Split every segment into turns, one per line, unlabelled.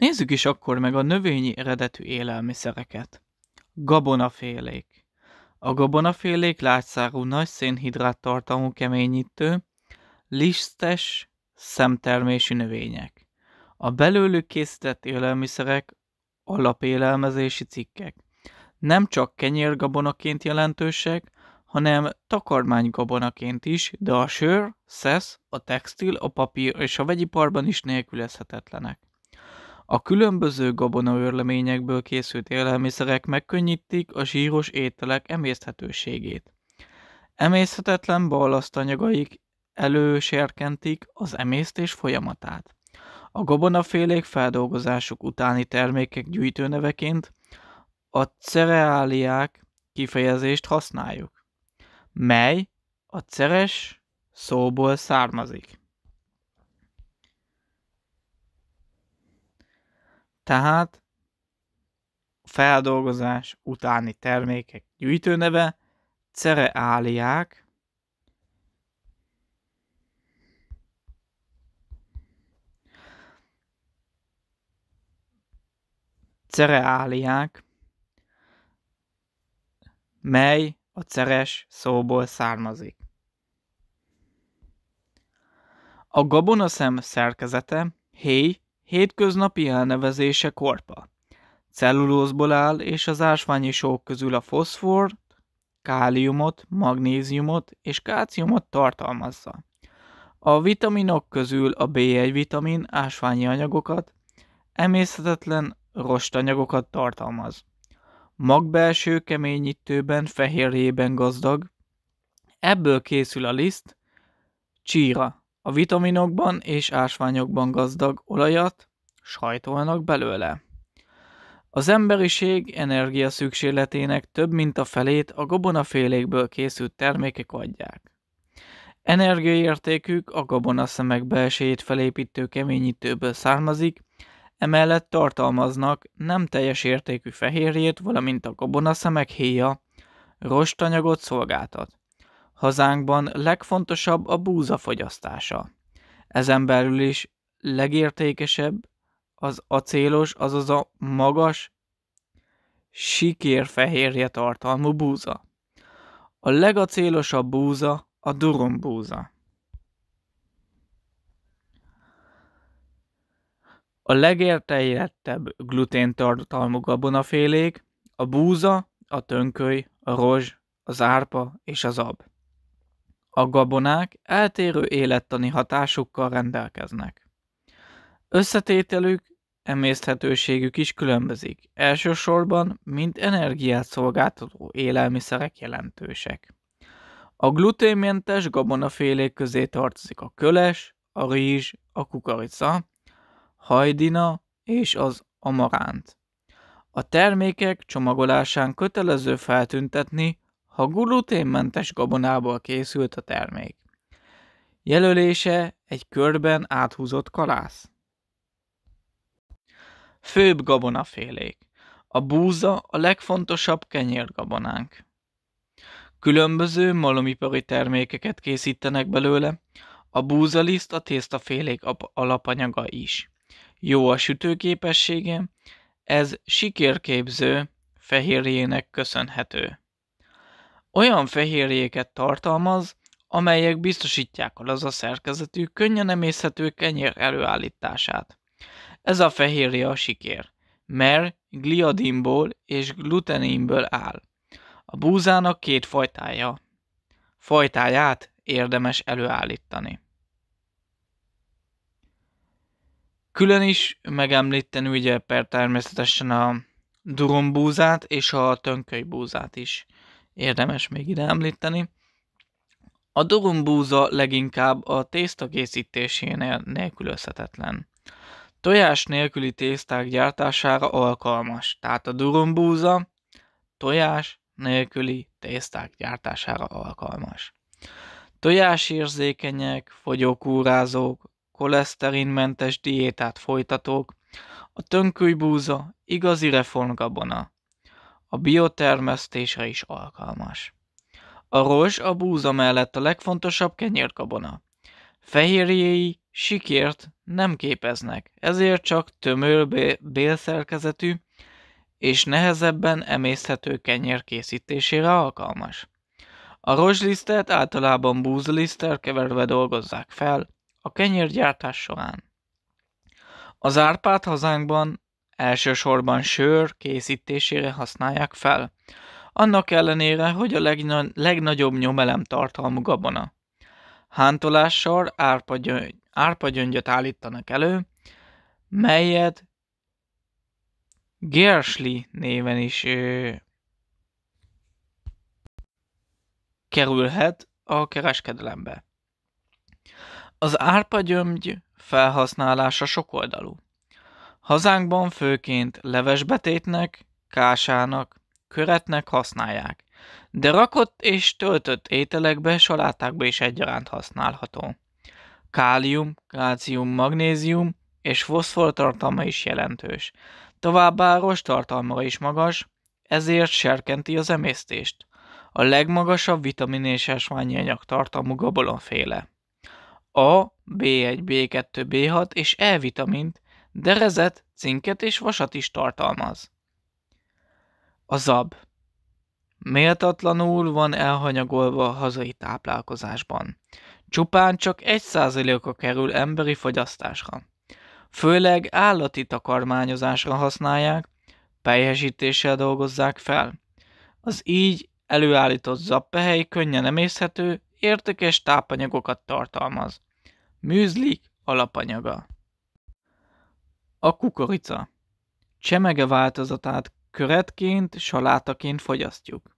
Nézzük is akkor meg a növényi eredetű élelmiszereket. Gabonafélék. A gabonafélék látszárú nagy szénhidrát tartalmú keményítő, lisztes, szemtermési növények. A belőlük készített élelmiszerek alapélelmezési cikkek. Nem csak kenyérgabonaként jelentősek, hanem takarmánygabonaként is, de a sör, szesz, a textil, a papír és a vegyiparban is nélkülözhetetlenek. A különböző gabonaörleményekből készült élelmiszerek megkönnyítik a zsíros ételek emészthetőségét. Emészhetetlen ballasztanyagaik elősérkentik az emésztés folyamatát. A gabonafélék feldolgozásuk utáni termékek gyűjtőneveként a cereáliák kifejezést használjuk, mely a ceres szóból származik. Tehát feldolgozás utáni termékek gyűjtőneve, cereáliák, cereáliák, mely a ceres szóból származik. A gabonaszem szerkezete héj Hétköznapi elnevezése korpa. Cellulózból áll, és az ásványi sók közül a foszfor, káliumot, magnéziumot és káciumot tartalmazza. A vitaminok közül a B1 vitamin ásványi anyagokat, emészhetetlen rostanyagokat tartalmaz. Magbelső keményítőben fehérjében gazdag, ebből készül a liszt, csíra. A vitaminokban és ásványokban gazdag olajat sajtolnak belőle. Az emberiség energia szükségletének több mint a felét a gabonafélékből készült termékek adják. Energiaértékük a gabonaszemek belsejét felépítő keményítőből származik, emellett tartalmaznak nem teljes értékű fehérjét, valamint a gabonaszemek héja rostanyagot szolgáltat. Hazánkban legfontosabb a búza fogyasztása. Ezen belül is legértékesebb az acélos, azaz a magas, sikérfehérje tartalmú búza. A legacélosabb búza a durumbúza. A glutént gluténtartalmú gabonafélék a búza, a tönköly, a rozs, az árpa és az ab. A gabonák eltérő élettani hatásukkal rendelkeznek. Összetételük, emészthetőségük is különbözik, elsősorban mind energiát szolgáltató élelmiszerek jelentősek. A gluténmentes gabonafélék közé tartozik a köles, a rizs, a kukorica, hajdina és az amaránt. A termékek csomagolásán kötelező feltüntetni, ha gluténmentes gabonából készült a termék. Jelölése egy körben áthúzott kalász. Főbb gabonafélék. A búza a legfontosabb kenyérgabonánk. Különböző malomipari termékeket készítenek belőle, a búzaliszt a tésztafélék alapanyaga is. Jó a sütőképessége, ez sikérképző fehérjének köszönhető olyan fehérjéket tartalmaz, amelyek biztosítják a laza szerkezetű, könnyen emészhető kenyér előállítását. Ez a fehérje a sikér, mert gliadinból és gluteninből áll. A búzának két fajtája. Fajtáját érdemes előállítani. Külön is megemlíteni ugye per természetesen a durumbúzát és a tönkölybúzát is érdemes még ide említeni. A dorumbúza leginkább a tészta készítésénél nélkülözhetetlen. Tojás nélküli tészták gyártására alkalmas, tehát a durumbúza tojás nélküli tészták gyártására alkalmas. Tojásérzékenyek, fogyókúrázók, koleszterinmentes diétát folytatók, a tönkölybúza igazi reformgabona. A biotermesztése is alkalmas. A rozs a búza mellett a legfontosabb kenyérkabona. Fehérjéi sikért nem képeznek, ezért csak tömör bélszerkezetű és nehezebben emészhető kenyér készítésére alkalmas. A rozslisztet általában búzliszttel keverve dolgozzák fel a kenyérgyártás során. Az árpát hazánkban Elsősorban sör készítésére használják fel, annak ellenére, hogy a legna- legnagyobb nyomelem tartalmú gabona. Hántolással árpagyöngyöt árpagyöngyöt állítanak elő, melyet Gersli néven is ö, kerülhet a kereskedelembe. Az árpagyöngy felhasználása sokoldalú. Hazánkban főként levesbetétnek, kásának, köretnek használják, de rakott és töltött ételekbe, salátákba is egyaránt használható. Kálium, kalcium, magnézium és foszfor tartalma is jelentős. Továbbá rost tartalma is magas, ezért serkenti az emésztést. A legmagasabb vitamin és esványi anyag tartalmú gabonaféle. A, B1, B2, B6 és E vitamint, derezet, cinket és vasat is tartalmaz. A zab méltatlanul van elhanyagolva a hazai táplálkozásban. Csupán csak 1%-a kerül emberi fogyasztásra. Főleg állati takarmányozásra használják, pejhesítéssel dolgozzák fel. Az így előállított zappehely könnyen emészhető, értékes tápanyagokat tartalmaz. Műzlik alapanyaga. A kukorica. Csemege változatát köretként, salátaként fogyasztjuk.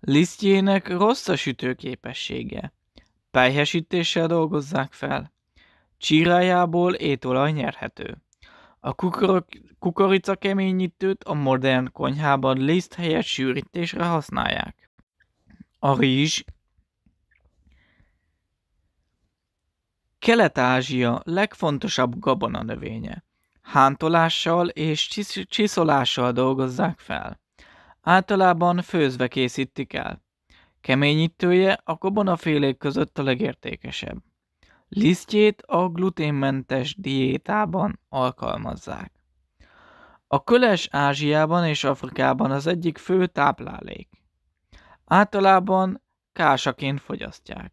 Lisztjének rossz a sütőképessége. Pelyhesítéssel dolgozzák fel. Csírájából étolaj nyerhető. A kukorica keményítőt a modern konyhában liszt helyett sűrítésre használják. A rizs Kelet-Ázsia legfontosabb növénye hántolással és csiszolással dolgozzák fel. Általában főzve készítik el. Keményítője a kobonafélék között a legértékesebb. Lisztjét a gluténmentes diétában alkalmazzák. A köles Ázsiában és Afrikában az egyik fő táplálék. Általában kásaként fogyasztják.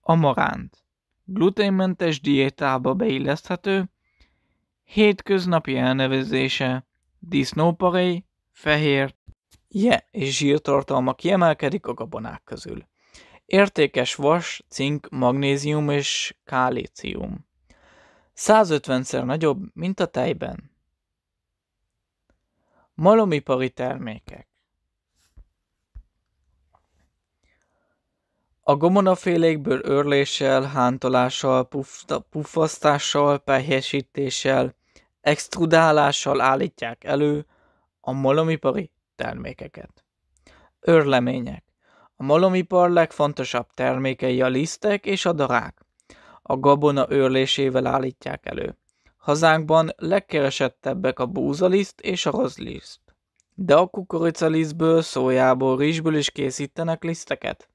A maránt. Gluténmentes diétába beilleszthető, Hétköznapi elnevezése disznóparej, fehér, je és zsírtartalma kiemelkedik a gabonák közül. Értékes vas, cink, magnézium és kálécium. 150-szer nagyobb, mint a tejben. Malomipari termékek A gomonafélékből őrléssel, hántolással, puffasztással, pehjesítéssel, extrudálással állítják elő a malomipari termékeket. Örlemények. A malomipar legfontosabb termékei a lisztek és a darák. A gabona őrlésével állítják elő. Hazánkban legkeresettebbek a búzaliszt és a rozliszt. De a kukoricalisztből, szójából, rizsből is készítenek liszteket.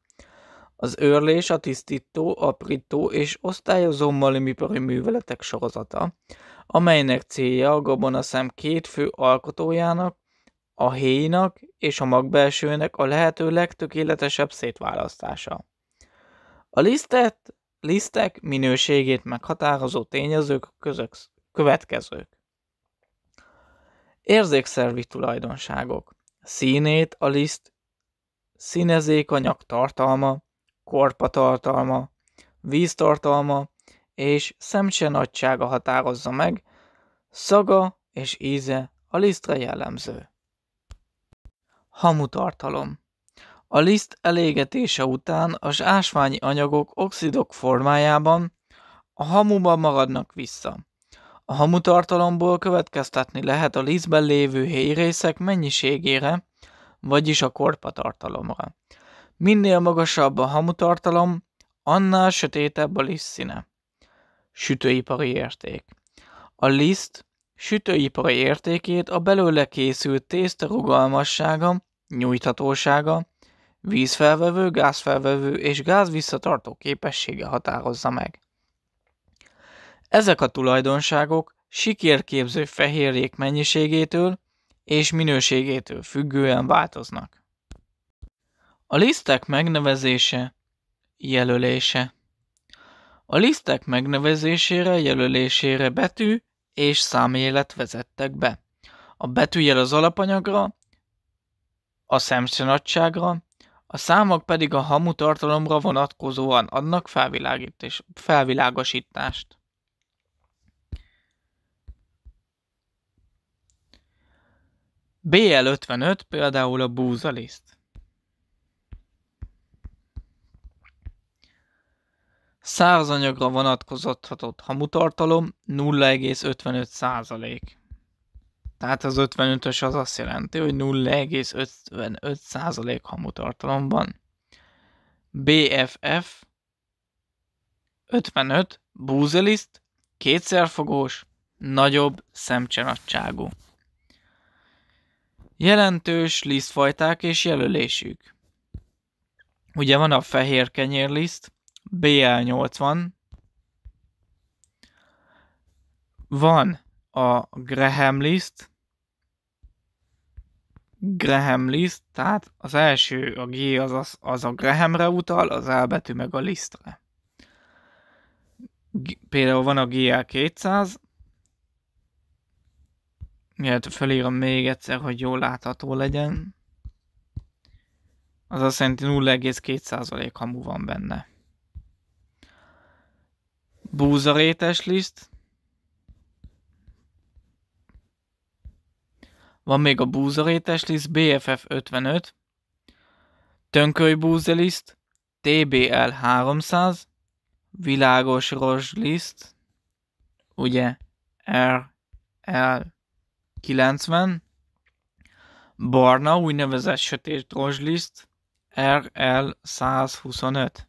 Az őrlés a tisztító, aprító és osztályozó malomipari műveletek sorozata, amelynek célja a gabonaszám két fő alkotójának, a héjnak és a magbelsőnek a lehető legtökéletesebb szétválasztása. A listet, lisztek minőségét meghatározó tényezők közök, következők. Érzékszervi tulajdonságok. Színét a liszt, színezékanyag tartalma, korpa tartalma, víztartalma, és szemcse nagysága határozza meg, szaga és íze a lisztre jellemző. Hamutartalom A liszt elégetése után az ásványi anyagok oxidok formájában a hamuban maradnak vissza. A hamutartalomból következtetni lehet a lisztben lévő héjrészek mennyiségére, vagyis a korpatartalomra. Minél magasabb a hamutartalom, annál sötétebb a liszt színe sütőipari érték. A liszt sütőipari értékét a belőle készült tészta rugalmassága, nyújthatósága, vízfelvevő, gázfelvevő és gázvisszatartó képessége határozza meg. Ezek a tulajdonságok sikérképző fehérjék mennyiségétől és minőségétől függően változnak. A lisztek megnevezése, jelölése a lisztek megnevezésére, jelölésére betű és számélet vezettek be. A betűjel az alapanyagra, a szemse a számok pedig a hamu tartalomra vonatkozóan adnak felvilágítás, felvilágosítást. BL55 például a búzaliszt. Szárazanyagra anyagra vonatkozhatott hamutartalom 0,55 százalék. Tehát az 55-ös az azt jelenti, hogy 0,55 százalék hamutartalom van. BFF 55 búzeliszt, kétszerfogós, nagyobb szemcsenadságú. Jelentős lisztfajták és jelölésük. Ugye van a fehér kenyérliszt, BL80, van a Graham List, Graham List, tehát az első, a G az, az, az a Grahamre utal, az L betű meg a listre. G- például van a GL200, miért felírom még egyszer, hogy jól látható legyen. Az azt jelenti 0,2% hamu van benne. Búzarétes liszt. Van még a búzarétes liszt, BFF 55, tönköly búzeliszt, TBL 300, világos liszt, ugye RL 90, barna úgynevezett sötét rozsliszt, RL 125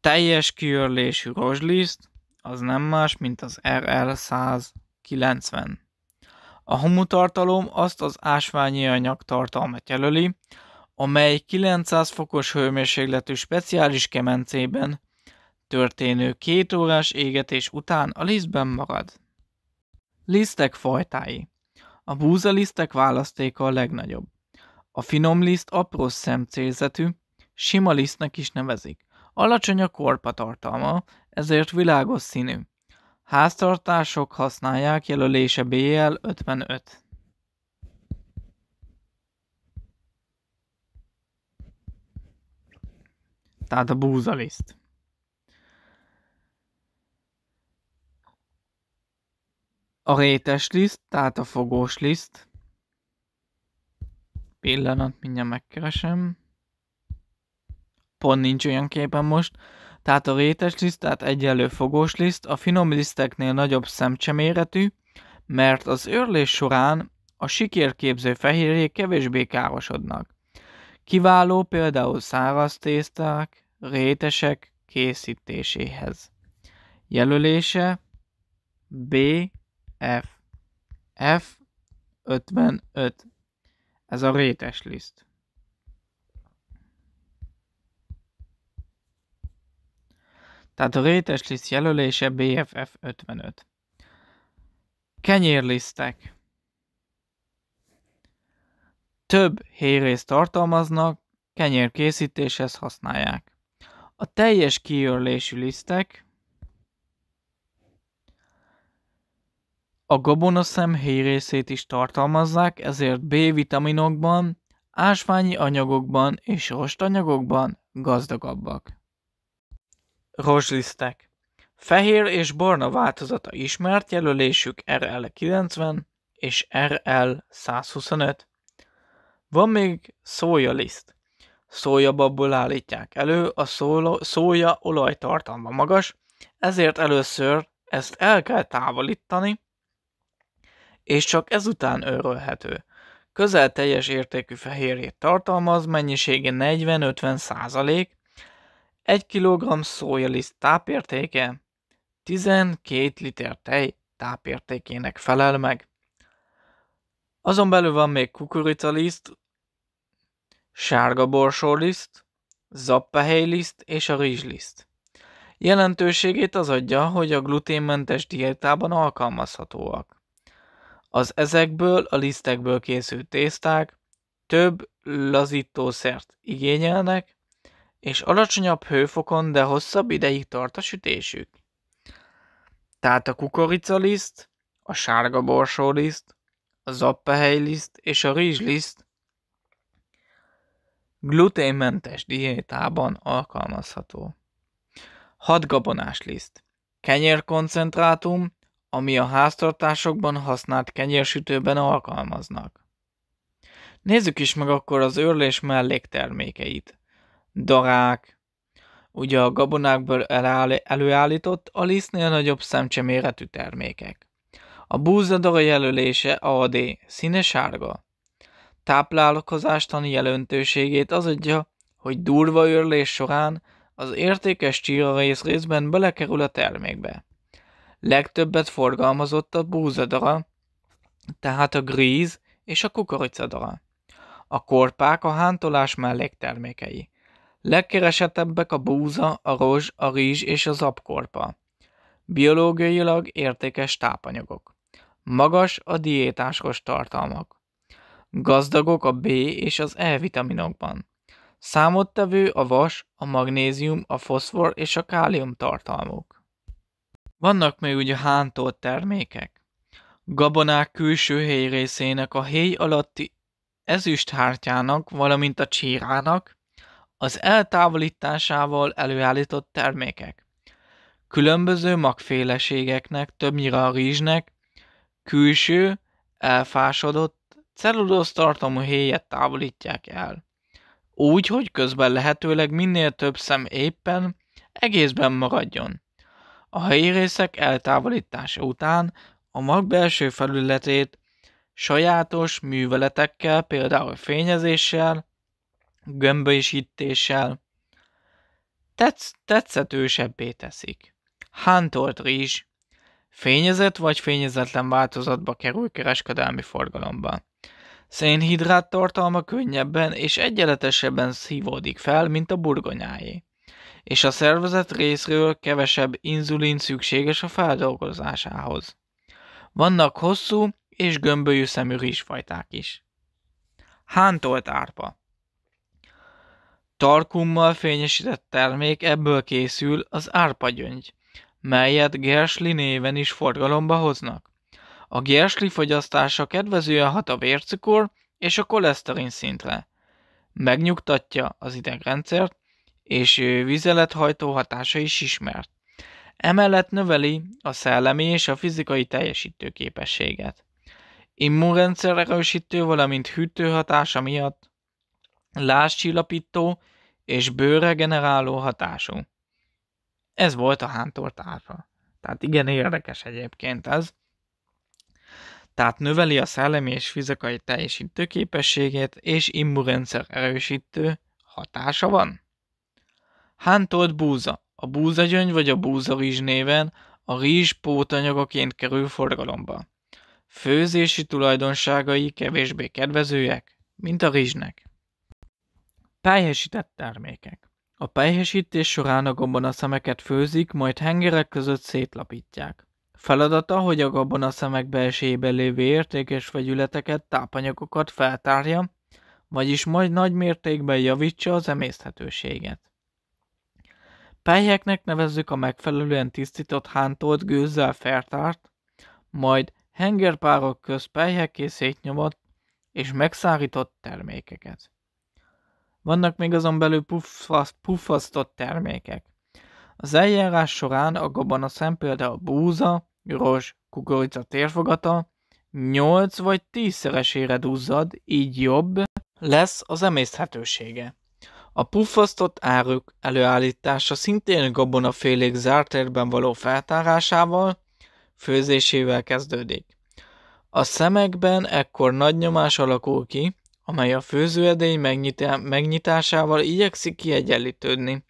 teljes kiörlésű rozsliszt az nem más, mint az RL190. A humutartalom azt az ásványi anyag tartalmat jelöli, amely 900 fokos hőmérsékletű speciális kemencében történő két órás égetés után a lisztben marad. Lisztek fajtái A búza lisztek választéka a legnagyobb. A finom liszt apró szemcélzetű, sima lisztnek is nevezik. Alacsony a korpa tartalma, ezért világos színű. Háztartások használják jelölése BL 55. Tehát a búzaliszt. A rétes liszt, tehát a fogós liszt. Pillanat, mindjárt megkeresem pont nincs olyan képen most, tehát a rétes liszt, tehát egyenlő fogós liszt, a finom liszteknél nagyobb szemcseméretű, mert az őrlés során a sikérképző fehérjék kevésbé károsodnak. Kiváló például száraz tészták, rétesek készítéséhez. Jelölése B, F, F 55. Ez a rétes liszt. Tehát a liszt jelölése BFF55. Kenyérlisztek. Több hérészt tartalmaznak, kenyér készítéshez használják. A teljes kiörlésű lisztek a gabonaszem hérészét is tartalmazzák, ezért B-vitaminokban, ásványi anyagokban és rostanyagokban gazdagabbak. Rozslisztek. Fehér és barna változata ismert jelölésük RL90 és RL125. Van még szója liszt. Szójababból állítják elő, a szóla, szója olajtartalma magas, ezért először ezt el kell távolítani, és csak ezután örölhető. Közel teljes értékű fehérjét tartalmaz, mennyisége 40-50 százalék, 1 kg szójaliszt tápértéke 12 liter tej tápértékének felel meg. Azon belül van még kukoricaliszt, sárga borsóliszt, zappehelyliszt és a rizsliszt. Jelentőségét az adja, hogy a gluténmentes diétában alkalmazhatóak. Az ezekből a lisztekből készült tészták több lazítószert igényelnek, és alacsonyabb hőfokon, de hosszabb ideig tart a sütésük. Tehát a kukoricaliszt, a sárga borsóliszt, a zappehelyliszt és a rizsliszt gluténmentes diétában alkalmazható. 6 gabonás liszt. Kenyérkoncentrátum, ami a háztartásokban használt kenyérsütőben alkalmaznak. Nézzük is meg akkor az őrlés melléktermékeit darák, ugye a gabonákból előállított, a lisztnél nagyobb szemcseméretű termékek. A búzadara jelölése AD, színe sárga. Táplálkozástani jelentőségét az adja, hogy durva őrlés során az értékes rész részben belekerül a termékbe. Legtöbbet forgalmazott a búzadara, tehát a gríz és a kukoricadara. A korpák a hántolás melléktermékei. Legkeresettebbek a búza, a rozs, a rizs és a zabkorpa. Biológiailag értékes tápanyagok. Magas a diétáskos tartalmak. Gazdagok a B és az E vitaminokban. Számottevő a vas, a magnézium, a foszfor és a kálium tartalmuk. Vannak még ugye hántolt termékek. Gabonák külső héj részének a héj alatti ezüsthártyának, valamint a csírának, az eltávolításával előállított termékek. Különböző magféleségeknek, többnyire a rizsnek, külső, elfásodott, cellulóz tartalmú héjet távolítják el. Úgy, hogy közben lehetőleg minél több szem éppen egészben maradjon. A héjrészek eltávolítása után a mag belső felületét sajátos műveletekkel, például fényezéssel, gömbölyisítéssel tetsz, tetszetősebbé teszik. Hántolt rizs, fényezett vagy fényezetlen változatba kerül kereskedelmi forgalomba. Szénhidrát tartalma könnyebben és egyenletesebben szívódik fel, mint a burgonyáé, és a szervezet részről kevesebb inzulin szükséges a feldolgozásához. Vannak hosszú és gömbölyű szemű rizsfajták is. Hántolt árpa Tarkummal fényesített termék ebből készül az árpagyöngy, melyet Gersli néven is forgalomba hoznak. A Gersli fogyasztása kedvezően hat a vércukor és a koleszterin szintre. Megnyugtatja az idegrendszert, és vizelethajtó hatása is ismert. Emellett növeli a szellemi és a fizikai teljesítőképességet. Immunrendszer erősítő, valamint hűtő hatása miatt lázcsillapító és bőregeneráló hatású. Ez volt a hántort árva. Tehát igen érdekes egyébként ez. Tehát növeli a szellemi és fizikai teljesítő képességét, és immunrendszer erősítő hatása van. Hántolt búza. A búzagyöngy vagy a búzarizs néven a rizs pótanyagoként kerül forgalomba. Főzési tulajdonságai kevésbé kedvezőek, mint a rizsnek. Pályhesített termékek. A pályhesítés során a gabonaszemeket főzik, majd hengerek között szétlapítják. Feladata, hogy a gabonaszemek belsejében lévő értékes vegyületeket, tápanyagokat feltárja, vagyis majd nagy mértékben javítsa az emészthetőséget. Pályheknek nevezzük a megfelelően tisztított hántolt gőzzel fertárt, majd hengerpárok köz pelyheké szétnyomott és megszárított termékeket. Vannak még azon belül puffasztott termékek. Az eljárás során a szem például búza, rozs, kukorica térfogata 8 vagy 10-szeresére duzzad, így jobb lesz az emészthetősége. A puffasztott áruk előállítása szintén gabonafélék zárt térben való feltárásával, főzésével kezdődik. A szemekben ekkor nagy nyomás alakul ki, amely a főzőedény megnyitásával igyekszik kiegyenlítődni,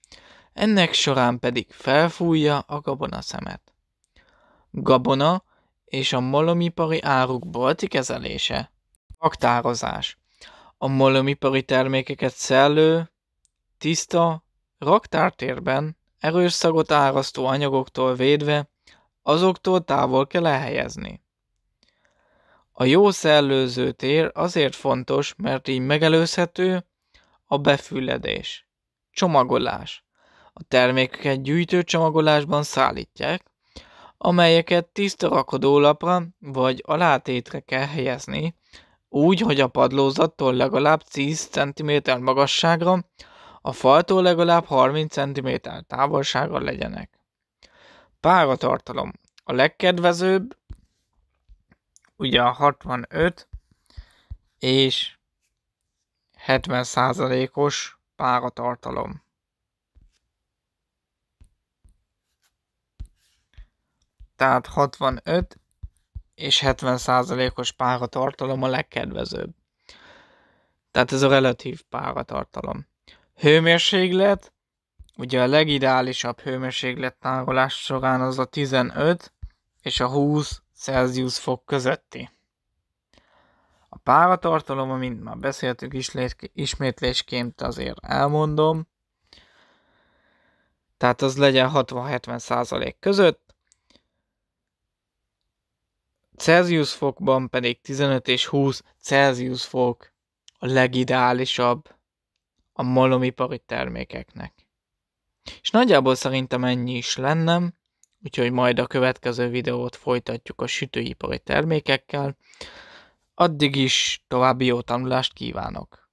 ennek során pedig felfújja a gabona szemet. Gabona és a malomipari áruk bolti kezelése. Raktározás. A malomipari termékeket szellő, tiszta, raktártérben erős szagot árasztó anyagoktól védve, azoktól távol kell elhelyezni. A jó szellőző tér azért fontos, mert így megelőzhető a befülledés. Csomagolás. A termékeket gyűjtő csomagolásban szállítják, amelyeket tiszta rakodólapra vagy alátétre kell helyezni, úgy, hogy a padlózattól legalább 10 cm magasságra, a faltól legalább 30 cm távolságra legyenek. Páratartalom. A legkedvezőbb ugye a 65 és 70%-os páratartalom. Tehát 65 és 70%-os páratartalom a legkedvezőbb. Tehát ez a relatív páratartalom. Hőmérséklet, ugye a legideálisabb hőmérséklet tárolás során az a 15 és a 20 Celsius fok közötti. A páratartalom, amint már beszéltük ismétlésként, azért elmondom. Tehát az legyen 60-70 százalék között. Celsius fokban pedig 15 és 20 Celsius fok a legideálisabb a malomipari termékeknek. És nagyjából szerintem ennyi is lennem úgyhogy majd a következő videót folytatjuk a sütőipari termékekkel. Addig is további jó tanulást kívánok!